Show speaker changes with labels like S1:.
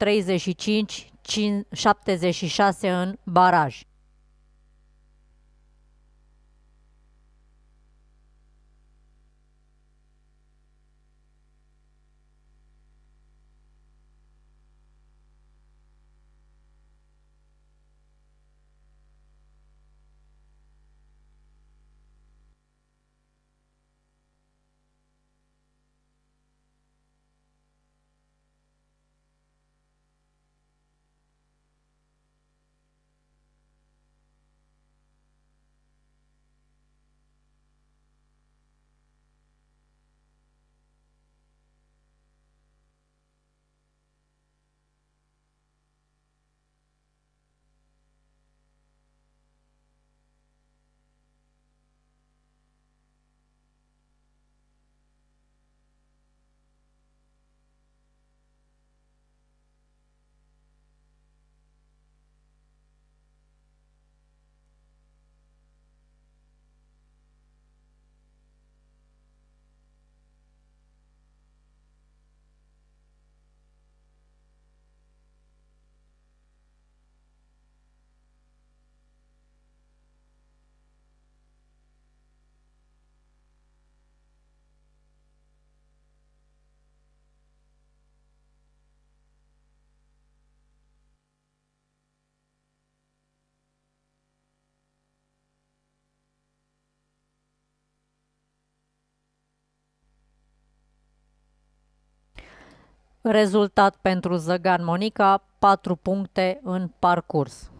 S1: 35-76 în baraj.
S2: Rezultat pentru Zăgan Monica, 4 puncte în parcurs.